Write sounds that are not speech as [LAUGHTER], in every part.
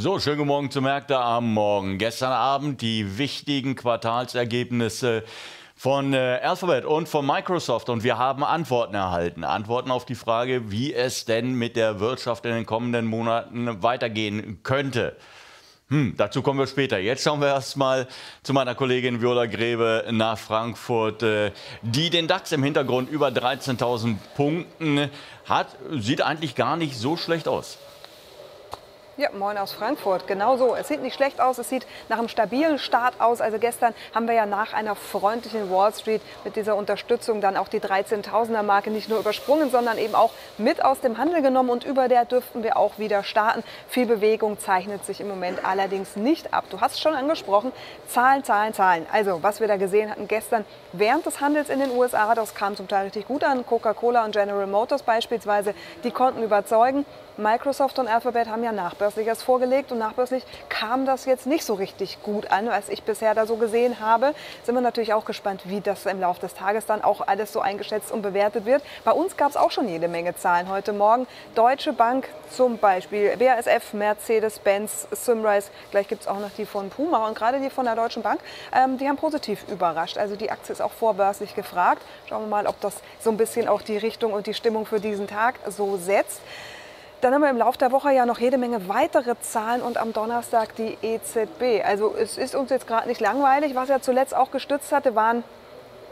So, schönen guten Morgen zu Märkte am Morgen. Gestern Abend die wichtigen Quartalsergebnisse von äh, Alphabet und von Microsoft und wir haben Antworten erhalten. Antworten auf die Frage, wie es denn mit der Wirtschaft in den kommenden Monaten weitergehen könnte. Hm, dazu kommen wir später. Jetzt schauen wir erstmal zu meiner Kollegin Viola Grebe nach Frankfurt, äh, die den DAX im Hintergrund über 13.000 Punkten hat. Sieht eigentlich gar nicht so schlecht aus. Ja, moin aus Frankfurt. Genau so. Es sieht nicht schlecht aus. Es sieht nach einem stabilen Start aus. Also gestern haben wir ja nach einer freundlichen Wall Street mit dieser Unterstützung dann auch die 13.000er Marke nicht nur übersprungen, sondern eben auch mit aus dem Handel genommen und über der dürften wir auch wieder starten. Viel Bewegung zeichnet sich im Moment allerdings nicht ab. Du hast es schon angesprochen, Zahlen, Zahlen, Zahlen. Also, was wir da gesehen hatten gestern während des Handels in den USA, das kam zum Teil richtig gut an. Coca-Cola und General Motors beispielsweise, die konnten überzeugen. Microsoft und Alphabet haben ja nachbörscht vorbörslich erst vorgelegt und nachbörslich kam das jetzt nicht so richtig gut an, als ich bisher da so gesehen habe. Sind wir natürlich auch gespannt, wie das im Laufe des Tages dann auch alles so eingeschätzt und bewertet wird. Bei uns gab es auch schon jede Menge Zahlen heute Morgen. Deutsche Bank zum Beispiel, BASF, Mercedes-Benz, Simrise, gleich gibt es auch noch die von Puma und gerade die von der Deutschen Bank, ähm, die haben positiv überrascht. Also die Aktie ist auch vorbörslich gefragt. Schauen wir mal, ob das so ein bisschen auch die Richtung und die Stimmung für diesen Tag so setzt. Dann haben wir im Laufe der Woche ja noch jede Menge weitere Zahlen und am Donnerstag die EZB. Also es ist uns jetzt gerade nicht langweilig. Was ja zuletzt auch gestützt hatte, waren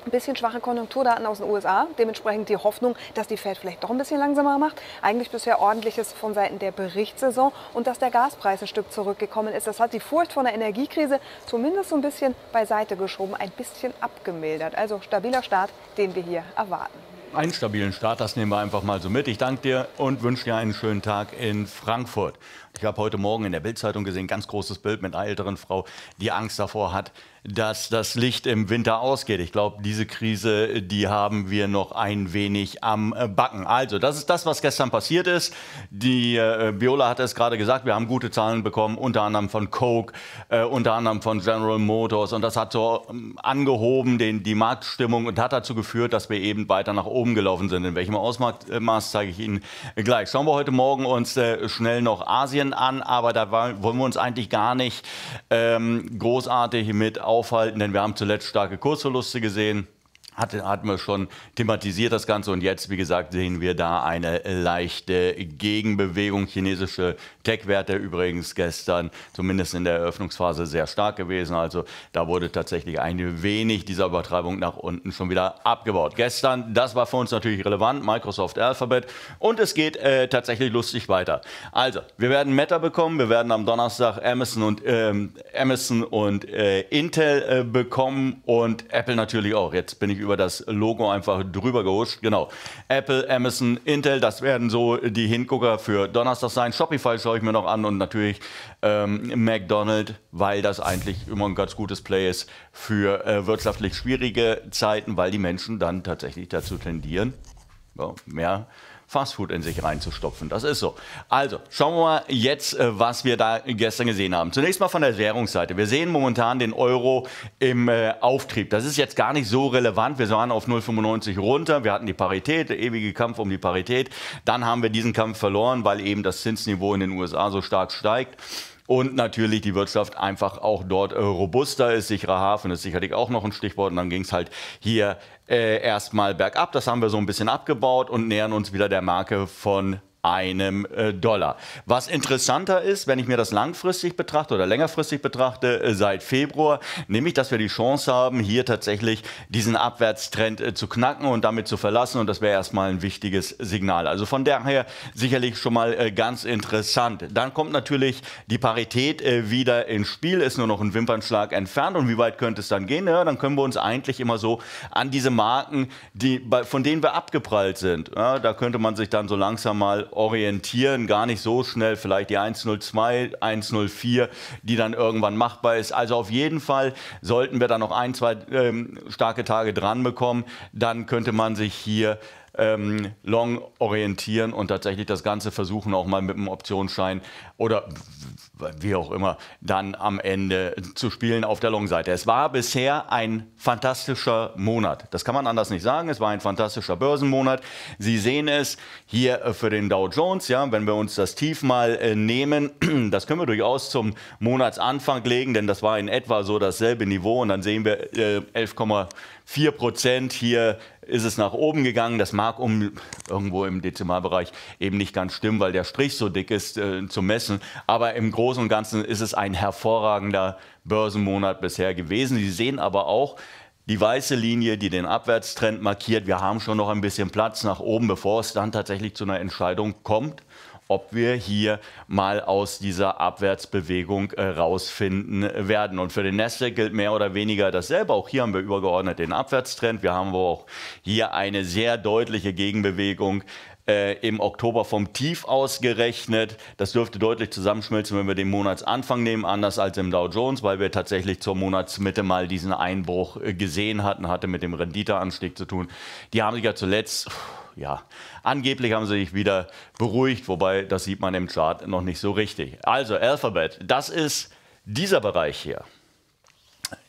ein bisschen schwache Konjunkturdaten aus den USA. Dementsprechend die Hoffnung, dass die Fed vielleicht doch ein bisschen langsamer macht. Eigentlich bisher ordentliches von Seiten der Berichtssaison und dass der Gaspreis ein Stück zurückgekommen ist. Das hat die Furcht von der Energiekrise zumindest so ein bisschen beiseite geschoben, ein bisschen abgemildert. Also stabiler Start, den wir hier erwarten einen stabilen Start, das nehmen wir einfach mal so mit. Ich danke dir und wünsche dir einen schönen Tag in Frankfurt. Ich habe heute Morgen in der Bildzeitung gesehen, ganz großes Bild mit einer älteren Frau, die Angst davor hat, dass das Licht im Winter ausgeht. Ich glaube, diese Krise, die haben wir noch ein wenig am Backen. Also, das ist das, was gestern passiert ist. Die äh, Biola hat es gerade gesagt, wir haben gute Zahlen bekommen, unter anderem von Coke, äh, unter anderem von General Motors. Und das hat so ähm, angehoben den, die Marktstimmung und hat dazu geführt, dass wir eben weiter nach oben gelaufen sind. In welchem Ausmaß äh, zeige ich Ihnen gleich. Schauen wir heute Morgen uns äh, schnell noch Asien bisschen an, aber da wollen wir uns eigentlich gar nicht ähm, großartig mit aufhalten, denn wir haben zuletzt starke Kursverluste gesehen hatte, hatten wir schon thematisiert das Ganze und jetzt, wie gesagt, sehen wir da eine leichte Gegenbewegung. Chinesische Tech-Werte übrigens gestern, zumindest in der Eröffnungsphase, sehr stark gewesen. Also da wurde tatsächlich ein wenig dieser Übertreibung nach unten schon wieder abgebaut. Gestern, das war für uns natürlich relevant, Microsoft Alphabet und es geht äh, tatsächlich lustig weiter. Also, wir werden Meta bekommen, wir werden am Donnerstag Amazon und, ähm, Amazon und äh, Intel äh, bekommen und Apple natürlich auch. Jetzt bin ich über das Logo einfach drüber gehuscht. Genau. Apple, Amazon, Intel, das werden so die Hingucker für Donnerstag sein. Shopify schaue ich mir noch an und natürlich ähm, McDonald's, weil das eigentlich immer ein ganz gutes Play ist für äh, wirtschaftlich schwierige Zeiten, weil die Menschen dann tatsächlich dazu tendieren, ja, mehr Fastfood in sich reinzustopfen. Das ist so. Also, schauen wir mal jetzt, äh, was wir da gestern gesehen haben. Zunächst mal von der Währungsseite. Wir sehen momentan den Euro im äh, Auftrieb. Das ist jetzt gar nicht so relevant. Wir waren auf 0,95 runter. Wir hatten die Parität, der ewige Kampf um die Parität. Dann haben wir diesen Kampf verloren, weil eben das Zinsniveau in den USA so stark steigt und natürlich die Wirtschaft einfach auch dort äh, robuster ist. Sicherer Hafen ist sicherlich auch noch ein Stichwort. Und dann ging es halt hier äh, erstmal bergab. Das haben wir so ein bisschen abgebaut und nähern uns wieder der Marke von einem äh, Dollar. Was interessanter ist, wenn ich mir das langfristig betrachte oder längerfristig betrachte, äh, seit Februar, nämlich, dass wir die Chance haben, hier tatsächlich diesen Abwärtstrend äh, zu knacken und damit zu verlassen. Und das wäre erstmal ein wichtiges Signal. Also von daher sicherlich schon mal ganz interessant. Dann kommt natürlich die Parität wieder ins Spiel, ist nur noch ein Wimpernschlag entfernt. Und wie weit könnte es dann gehen? Ja, dann können wir uns eigentlich immer so an diese Marken, die, von denen wir abgeprallt sind, ja, da könnte man sich dann so langsam mal orientieren, gar nicht so schnell, vielleicht die 102, 104, die dann irgendwann machbar ist. Also auf jeden Fall sollten wir da noch ein, zwei ähm, starke Tage dran bekommen, dann könnte man sich hier ähm, long orientieren und tatsächlich das Ganze versuchen, auch mal mit einem Optionsschein oder wie auch immer, dann am Ende zu spielen auf der Long-Seite. Es war bisher ein fantastischer Monat. Das kann man anders nicht sagen. Es war ein fantastischer Börsenmonat. Sie sehen es hier äh, für den Dow Jones. Ja, wenn wir uns das Tief mal äh, nehmen, [CLEARS THROAT] das können wir durchaus zum Monatsanfang legen, denn das war in etwa so dasselbe Niveau. Und dann sehen wir 11,4 äh, Prozent hier ist es nach oben gegangen. Das mag um irgendwo im Dezimalbereich eben nicht ganz stimmen, weil der Strich so dick ist äh, zu messen. Aber im Großen Großen und Ganzen ist es ein hervorragender Börsenmonat bisher gewesen. Sie sehen aber auch, die weiße Linie, die den Abwärtstrend markiert. Wir haben schon noch ein bisschen Platz nach oben, bevor es dann tatsächlich zu einer Entscheidung kommt, ob wir hier mal aus dieser Abwärtsbewegung äh, rausfinden werden. Und für den Nasdaq gilt mehr oder weniger dasselbe. Auch hier haben wir übergeordnet den Abwärtstrend. Wir haben auch hier eine sehr deutliche Gegenbewegung äh, im Oktober vom Tief ausgerechnet. Das dürfte deutlich zusammenschmelzen, wenn wir den Monatsanfang nehmen, anders als im Dow Jones, weil wir tatsächlich zur Monatsmitte mal diesen Einbruch äh, gesehen hatten, hatte mit dem Renditeanstieg zu tun. Die haben sich ja zuletzt ja, angeblich haben sie sich wieder beruhigt, wobei das sieht man im Chart noch nicht so richtig. Also Alphabet, das ist dieser Bereich hier.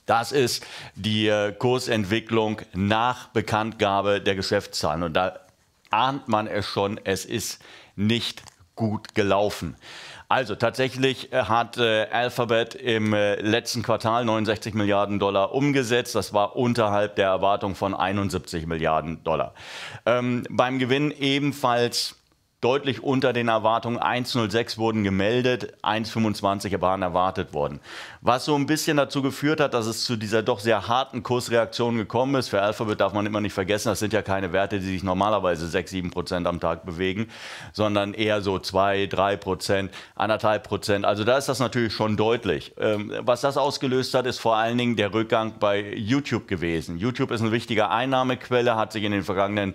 Das ist die äh, Kursentwicklung nach Bekanntgabe der Geschäftszahlen. Und da ahnt man es schon, es ist nicht gut gelaufen. Also tatsächlich äh, hat äh, Alphabet im äh, letzten Quartal 69 Milliarden Dollar umgesetzt. Das war unterhalb der Erwartung von 71 Milliarden Dollar. Ähm, beim Gewinn ebenfalls deutlich unter den Erwartungen. 1,06 wurden gemeldet, 1,25 waren erwartet worden. Was so ein bisschen dazu geführt hat, dass es zu dieser doch sehr harten Kursreaktion gekommen ist. Für Alphabet darf man immer nicht vergessen, das sind ja keine Werte, die sich normalerweise 6, 7 Prozent am Tag bewegen, sondern eher so 2, 3 Prozent, 1,5 Prozent. Also da ist das natürlich schon deutlich. Ähm, was das ausgelöst hat, ist vor allen Dingen der Rückgang bei YouTube gewesen. YouTube ist eine wichtige Einnahmequelle, hat sich in den vergangenen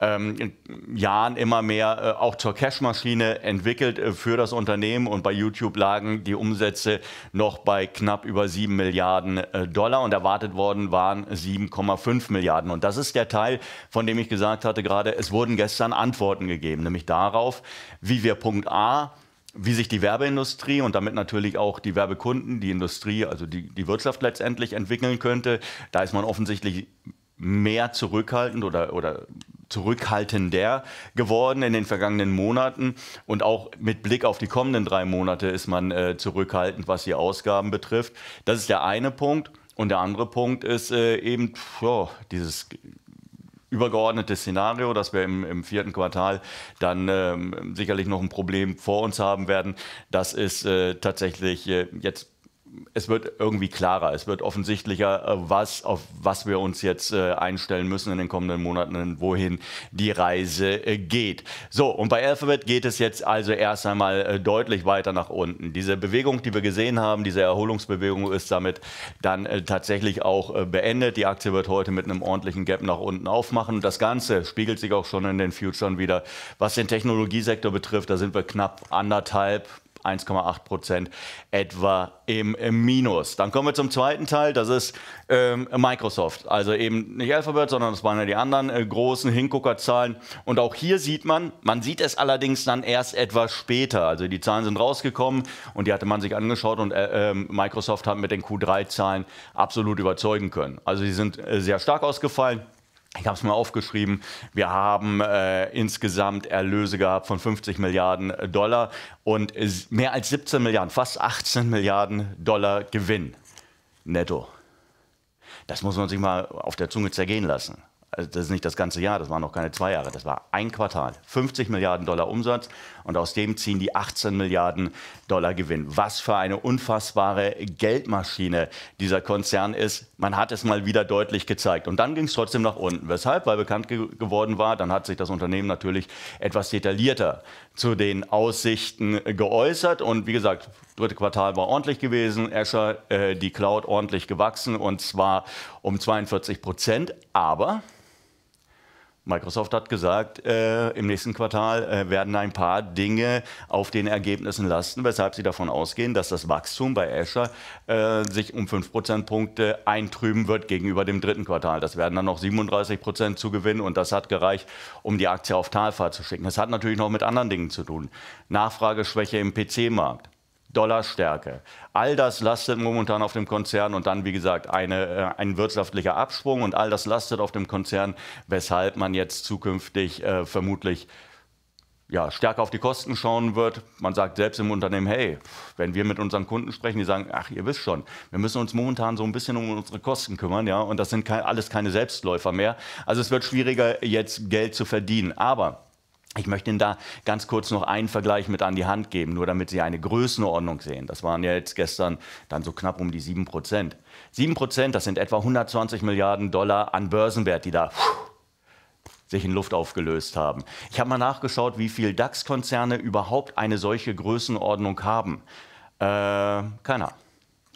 ähm, Jahren immer mehr äh, auch zur Cashmaschine entwickelt äh, für das Unternehmen und bei YouTube lagen die Umsätze noch bei knapp über 7 Milliarden äh, Dollar und erwartet worden waren 7,5 Milliarden. Und das ist der Teil, von dem ich gesagt hatte gerade, es wurden gestern Antworten gegeben, nämlich darauf, wie wir Punkt A wie sich die Werbeindustrie und damit natürlich auch die Werbekunden, die Industrie, also die, die Wirtschaft letztendlich entwickeln könnte. Da ist man offensichtlich mehr zurückhaltend oder, oder zurückhaltender geworden in den vergangenen Monaten. Und auch mit Blick auf die kommenden drei Monate ist man äh, zurückhaltend, was die Ausgaben betrifft. Das ist der eine Punkt. Und der andere Punkt ist äh, eben ja, dieses übergeordnete Szenario, dass wir im, im vierten Quartal dann ähm, sicherlich noch ein Problem vor uns haben werden. Das ist äh, tatsächlich äh, jetzt es wird irgendwie klarer, es wird offensichtlicher, äh, was, auf was wir uns jetzt äh, einstellen müssen in den kommenden Monaten, wohin die Reise äh, geht. So, und bei Alphabet geht es jetzt also erst einmal deutlich weiter nach unten. Diese Bewegung, die wir gesehen haben, diese Erholungsbewegung ist damit dann tatsächlich auch beendet. Die Aktie wird heute mit einem ordentlichen Gap nach unten aufmachen. Das Ganze spiegelt sich auch schon in den Futuren wieder. Was den Technologiesektor betrifft, da sind wir knapp anderthalb 1,8 Prozent etwa im, Minus. Dann kommen wir zum zweiten Teil, das ist ähm, Microsoft. Also eben nicht Alphabet, sondern das waren ja die anderen äh, großen Hinguckerzahlen. Und auch hier sieht man, man sieht es allerdings dann erst etwas später. Also die Zahlen sind rausgekommen und die hatte man sich angeschaut und äh, ähm, Microsoft hat mit den Q3-Zahlen absolut überzeugen können. Also die sind äh, sehr stark ausgefallen ich habe es mal aufgeschrieben, wir haben äh, insgesamt Erlöse gehabt von 50 Milliarden äh, Dollar und mehr als 17 Milliarden, fast 18 Milliarden Dollar Gewinn netto. Das muss man sich mal auf der Zunge zergehen lassen also das ist nicht das ganze Jahr, das waren noch keine zwei Jahre, das war ein Quartal. 50 Milliarden Dollar Umsatz und aus dem ziehen die 18 Milliarden Dollar Gewinn. Was für eine unfassbare Geldmaschine dieser Konzern ist. Man hat es mal wieder deutlich gezeigt. Und dann ging es trotzdem nach unten. Weshalb? Weil bekannt ge geworden war, dann hat sich das Unternehmen natürlich etwas detaillierter zu den Aussichten geäußert. Und wie gesagt, dritte Quartal war ordentlich gewesen. Azure, äh, die Cloud ordentlich gewachsen und zwar um 42 Prozent. Aber Microsoft hat gesagt, äh, im nächsten Quartal äh, werden ein paar Dinge auf den Ergebnissen lasten, weshalb sie davon ausgehen, dass das Wachstum bei Azure äh, sich um 5 Prozentpunkte eintrüben wird gegenüber dem dritten Quartal. Das werden dann noch 37 Prozent zu gewinnen und das hat gereicht, um die Aktie auf Talfahrt zu schicken. Das hat natürlich noch mit anderen Dingen zu tun. Nachfrageschwäche im PC-Markt. Dollarstärke. All das lastet momentan auf dem Konzern und dann, wie gesagt, eine, äh, ein wirtschaftlicher Absprung und all das lastet auf dem Konzern, weshalb man jetzt zukünftig äh, vermutlich ja, stärker auf die Kosten schauen wird. Man sagt selbst im Unternehmen, hey, wenn wir mit unseren Kunden sprechen, die sagen, ach, ihr wisst schon, wir müssen uns momentan so ein bisschen um unsere Kosten kümmern, ja, und das sind ke alles keine Selbstläufer mehr. Also es wird schwieriger, jetzt Geld zu verdienen. Aber ich möchte Ihnen da ganz kurz noch einen Vergleich mit an die Hand geben, nur damit Sie eine Größenordnung sehen. Das waren ja jetzt gestern dann so knapp um die 7 Prozent. 7 Prozent, das sind etwa 120 Milliarden Dollar an Börsenwert, die da pff, sich in Luft aufgelöst haben. Ich habe mal nachgeschaut, wie viele DAX-Konzerne überhaupt eine solche Größenordnung haben. Äh, keiner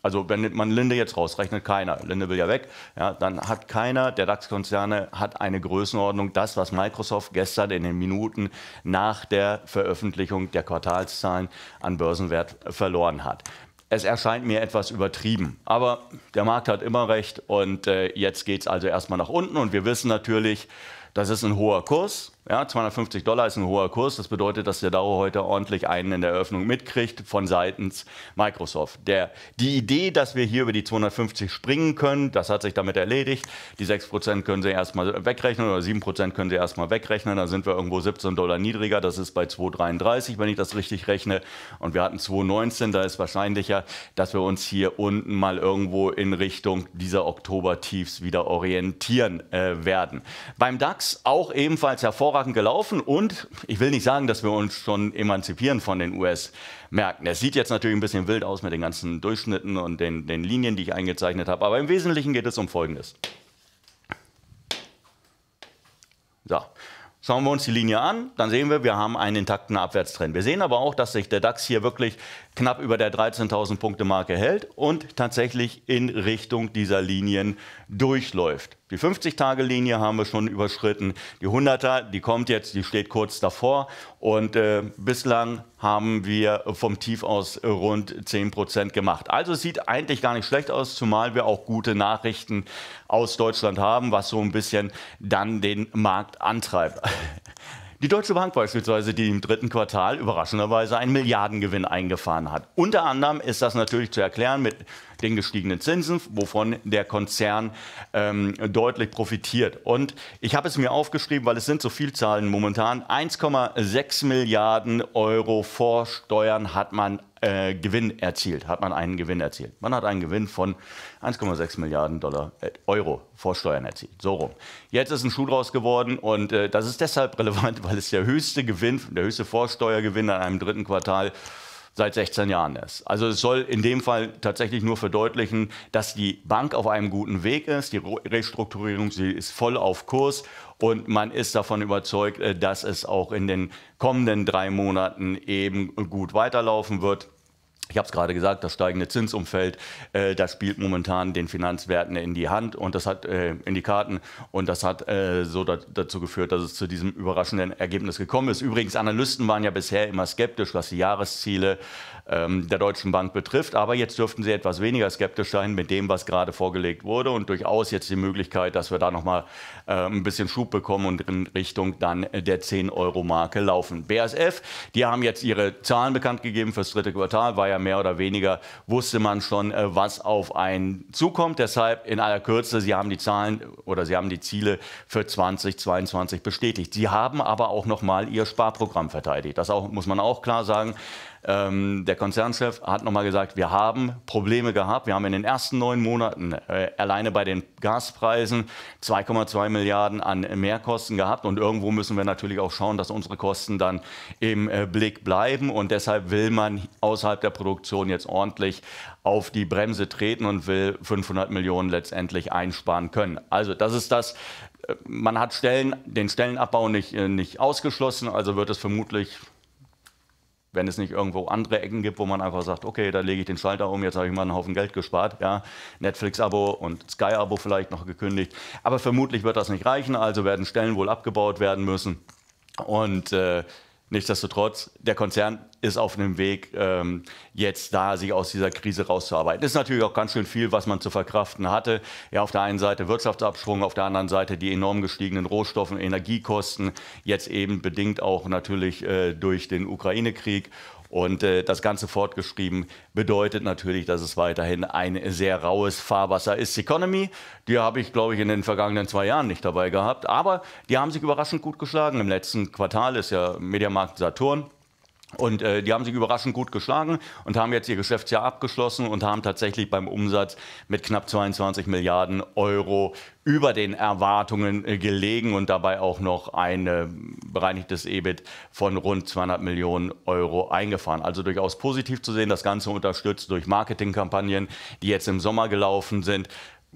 also wenn man Linde jetzt rausrechnet, keiner, Linde will ja weg, ja, dann hat keiner der DAX-Konzerne hat eine Größenordnung, das, was Microsoft gestern in den Minuten nach der Veröffentlichung der Quartalszahlen an Börsenwert verloren hat. Es erscheint mir etwas übertrieben, aber der Markt hat immer recht und äh, jetzt geht es also erstmal nach unten und wir wissen natürlich, das ist ein hoher Kurs, ja, 250 Dollar ist ein hoher Kurs. Das bedeutet, dass der DAO heute ordentlich einen in der Eröffnung mitkriegt von seitens Microsoft. Der, die Idee, dass wir hier über die 250 springen können, das hat sich damit erledigt. Die 6% können Sie erstmal wegrechnen oder 7% können Sie erstmal wegrechnen. Da sind wir irgendwo 17 Dollar niedriger. Das ist bei 2,33, wenn ich das richtig rechne. Und wir hatten 2,19. Da ist wahrscheinlicher, dass wir uns hier unten mal irgendwo in Richtung dieser Oktobertiefs wieder orientieren äh, werden. Beim DAX auch ebenfalls hervorragend hervorragend gelaufen und ich will nicht sagen, dass wir uns schon emanzipieren von den US-Märkten. Es sieht jetzt natürlich ein bisschen wild aus mit den ganzen Durchschnitten und den, den Linien, die ich eingezeichnet habe, aber im Wesentlichen geht es um Folgendes. So, Schauen wir uns die Linie an, dann sehen wir, wir haben einen intakten Abwärtstrend. Wir sehen aber auch, dass sich der DAX hier wirklich knapp über der 13.000 Punkte Marke hält und tatsächlich in Richtung dieser Linien durchläuft. Die 50-Tage-Linie haben wir schon überschritten. Die 100er, die kommt jetzt, die steht kurz davor. Und äh, bislang haben wir vom Tief aus rund 10 gemacht. Also es sieht eigentlich gar nicht schlecht aus, zumal wir auch gute Nachrichten aus Deutschland haben, was so ein bisschen dann den Markt antreibt. [LAUGHS] Die Deutsche Bank beispielsweise, die im dritten Quartal überraschenderweise einen Milliardengewinn eingefahren hat. Unter anderem ist das natürlich zu erklären mit den gestiegenen Zinsen, wovon der Konzern ähm, deutlich profitiert. Und ich habe es mir aufgeschrieben, weil es sind so viel Zahlen momentan. 1,6 Milliarden Euro vor Steuern hat man äh, Gewinn erzielt, hat man einen Gewinn erzielt. Man hat einen Gewinn von 1,6 Milliarden Dollar, äh, Euro vor Steuern erzielt. So rum. Jetzt ist ein Schuh draus geworden und äh, das ist deshalb [LAUGHS] relevant, weil es der höchste Gewinn, der höchste Vorsteuergewinn an einem dritten Quartal seit 16 Jahren ist. Also es soll in dem Fall tatsächlich nur verdeutlichen, dass die Bank auf einem guten Weg ist. Die Restrukturierung sie ist voll auf Kurs und man ist davon überzeugt, äh, dass es auch in den kommenden drei Monaten eben gut weiterlaufen wird. Ich habe es gerade gesagt, das steigende Zinsumfeld, äh, das spielt momentan den Finanzwerten in die Hand und das hat äh, in die Karten und das hat äh, so dat, dazu geführt, dass es zu diesem überraschenden Ergebnis gekommen ist. Übrigens, Analysten waren ja bisher immer skeptisch, was die Jahresziele ähm, der Deutschen Bank betrifft. Aber jetzt dürften Sie etwas weniger skeptisch sein mit dem, was gerade vorgelegt wurde und durchaus jetzt die Möglichkeit, dass wir da nochmal äh, ein bisschen Schub bekommen und in Richtung dann der 10-Euro-Marke laufen. BASF, die haben jetzt ihre Zahlen bekannt gegeben fürs dritte Quartal, war ja mehr oder weniger, wusste man schon, äh, was auf einen zukommt. Deshalb in aller Kürze, Sie haben die Zahlen oder Sie haben die Ziele für 2022 bestätigt. Sie haben aber auch nochmal Ihr Sparprogramm verteidigt. Das auch, muss man auch klar sagen. Ähm, der Konzernchef hat nochmal gesagt, wir haben Probleme gehabt. Wir haben in den ersten neun Monaten äh, alleine bei den Gaspreisen 2,2 Milliarden an Mehrkosten gehabt. Und irgendwo müssen wir natürlich auch schauen, dass unsere Kosten dann im äh, Blick bleiben. Und deshalb will man außerhalb der Produktion jetzt ordentlich auf die Bremse treten und will 500 Millionen letztendlich einsparen können. Also das ist das, äh, man hat Stellen, den Stellenabbau nicht, äh, nicht ausgeschlossen, also wird es vermutlich wenn es nicht irgendwo andere Ecken gibt, wo man einfach sagt, okay, da lege ich den Schalter um, jetzt habe ich mal einen Haufen Geld gespart, ja, Netflix-Abo und Sky-Abo vielleicht noch gekündigt. Aber vermutlich wird das nicht reichen, also werden Stellen wohl abgebaut werden müssen. Und äh, Nichtsdestotrotz, der Konzern ist auf dem Weg, ähm, jetzt da sich aus dieser Krise rauszuarbeiten. Ist natürlich auch ganz schön viel, was man zu verkraften hatte. Ja, auf der einen Seite Wirtschaftsabschwung, auf der anderen Seite die enorm gestiegenen Rohstoff- und Energiekosten, jetzt eben bedingt auch natürlich äh, durch den Ukraine-Krieg. Und äh, das Ganze fortgeschrieben bedeutet natürlich, dass es weiterhin ein sehr raues Fahrwasser ist. Economy, die habe ich, glaube ich, in den vergangenen zwei Jahren nicht dabei gehabt. Aber die haben sich überraschend gut geschlagen. Im letzten Quartal ist ja Mediamarkt Saturn und äh, die haben sich überraschend gut geschlagen und haben jetzt ihr Geschäftsjahr abgeschlossen und haben tatsächlich beim Umsatz mit knapp 22 Milliarden Euro über den Erwartungen äh, gelegen und dabei auch noch ein äh, bereinigtes EBIT von rund 200 Millionen Euro eingefahren. Also durchaus positiv zu sehen. Das Ganze unterstützt durch Marketingkampagnen, die jetzt im Sommer gelaufen sind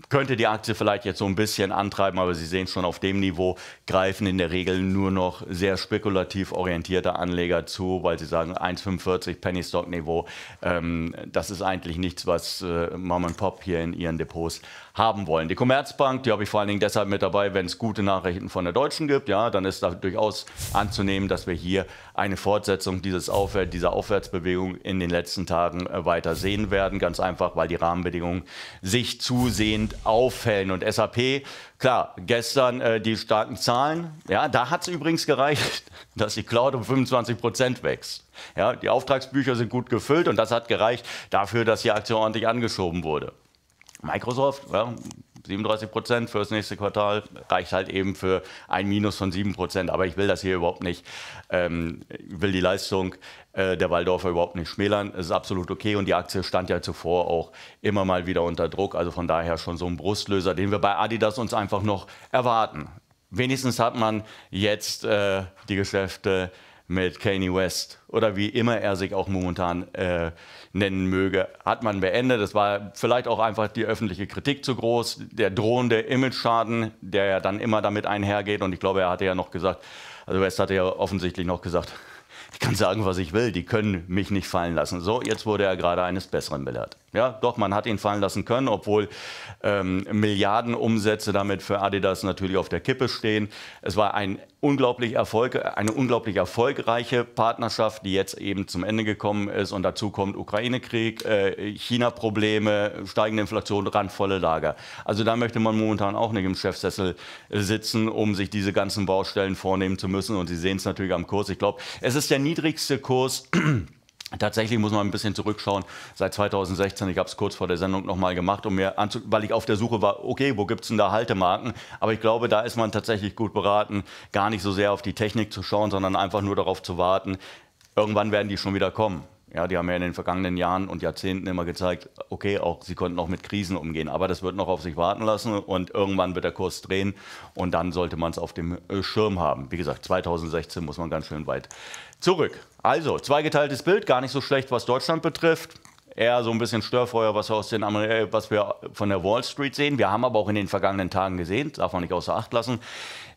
könnte die Aktie vielleicht jetzt so ein bisschen antreiben, aber Sie sehen schon, auf dem Niveau greifen in der Regel nur noch sehr spekulativ orientierte Anleger zu, weil sie sagen, 1,45 Penny Stock Niveau, ähm, das ist eigentlich nichts, was äh, Mom und Pop hier in ihren Depots haben wollen. Die Commerzbank, die habe ich vor allen Dingen deshalb mit dabei, wenn es gute Nachrichten von der Deutschen gibt, ja, dann ist da durchaus anzunehmen, dass wir hier eine Fortsetzung dieses Aufwärts, dieser Aufwärtsbewegung in den letzten Tagen äh, weiter sehen werden. Ganz einfach, weil die Rahmenbedingungen sich zusehend auffällen. Und SAP, klar, gestern äh, die starken Zahlen, ja, da hat es übrigens gereicht, [LAUGHS] dass die Cloud um 25 Prozent wächst. Ja, die Auftragsbücher sind gut gefüllt und das hat gereicht dafür, dass die Aktie ordentlich angeschoben wurde. Microsoft, ja, 37 Prozent für das nächste Quartal, reicht halt eben für ein Minus von 7 Prozent. Aber ich will das hier überhaupt nicht, ähm, will die Leistung äh, der Waldorfer überhaupt nicht schmälern. Es ist absolut okay und die Aktie stand ja zuvor auch immer mal wieder unter Druck. Also von daher schon so ein Brustlöser, den wir bei Adidas uns einfach noch erwarten. Wenigstens hat man jetzt äh, die Geschäfte mit Kanye West oder wie immer er sich auch momentan äh, nennen möge, hat man beendet. Es war vielleicht auch einfach die öffentliche Kritik zu groß, der drohende Image-Schaden, der ja dann immer damit einhergeht. Und ich glaube, er hatte ja noch gesagt, also West hatte ja offensichtlich noch gesagt, [LAUGHS] ich kann sagen, was ich will, die können mich nicht fallen lassen. So, jetzt wurde er gerade eines Besseren belehrt. Ja, doch, man hat ihn fallen lassen können, obwohl ähm, Milliardenumsätze damit für Adidas natürlich auf der Kippe stehen. Es war ein unglaublich Erfolg, eine unglaublich erfolgreiche Partnerschaft, die jetzt eben zum Ende gekommen ist. Und dazu kommt Ukraine-Krieg, äh, China-Probleme, steigende Inflation, randvolle Lager. Also da möchte man momentan auch nicht im Chefsessel sitzen, um sich diese ganzen Baustellen vornehmen zu müssen. Und Sie sehen es natürlich am Kurs. Ich glaube, es ist der niedrigste Kurs. Tatsächlich muss man ein bisschen zurückschauen. Seit 2016, ich habe es kurz vor der Sendung nochmal gemacht, um mir anzu weil ich auf der Suche war, okay, wo gibt es denn da Haltemarken? Aber ich glaube, da ist man tatsächlich gut beraten, gar nicht so sehr auf die Technik zu schauen, sondern einfach nur darauf zu warten, irgendwann werden die schon wieder kommen. Ja, die haben ja in den vergangenen Jahren und Jahrzehnten immer gezeigt, okay, auch sie konnten auch mit Krisen umgehen. Aber das wird noch auf sich warten lassen und irgendwann wird der Kurs drehen und dann sollte man es auf dem äh, Schirm haben. Wie gesagt, 2016 muss man ganz schön weit zurück. Also, zweigeteiltes Bild, gar nicht so schlecht, was Deutschland betrifft eher so ein bisschen Störfeuer, was wir, aus den Amer äh, was wir von der Wall Street sehen. Wir haben aber auch in den vergangenen Tagen gesehen, darf man nicht außer Acht lassen,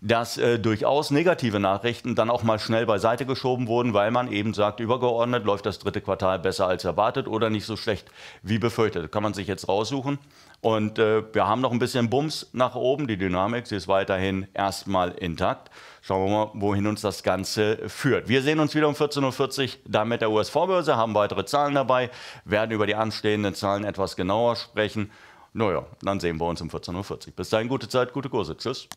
dass äh, durchaus negative Nachrichten dann auch mal schnell beiseite geschoben wurden, weil man eben sagt, übergeordnet läuft das dritte Quartal besser als erwartet oder nicht so schlecht wie befürchtet. Kann man sich jetzt raussuchen. Und äh, wir haben noch ein bisschen Bums nach oben. Die Dynamik, ist weiterhin erstmal intakt. Schauen wir mal, wohin uns das Ganze führt. Wir sehen uns wieder um 14.40 Uhr dann mit der US-Vorbörse, haben weitere Zahlen dabei, werden über die anstehenden Zahlen etwas genauer sprechen. Naja, dann sehen wir uns um 14.40 Uhr. Bis dahin, gute Zeit, gute Kurse. Tschüss.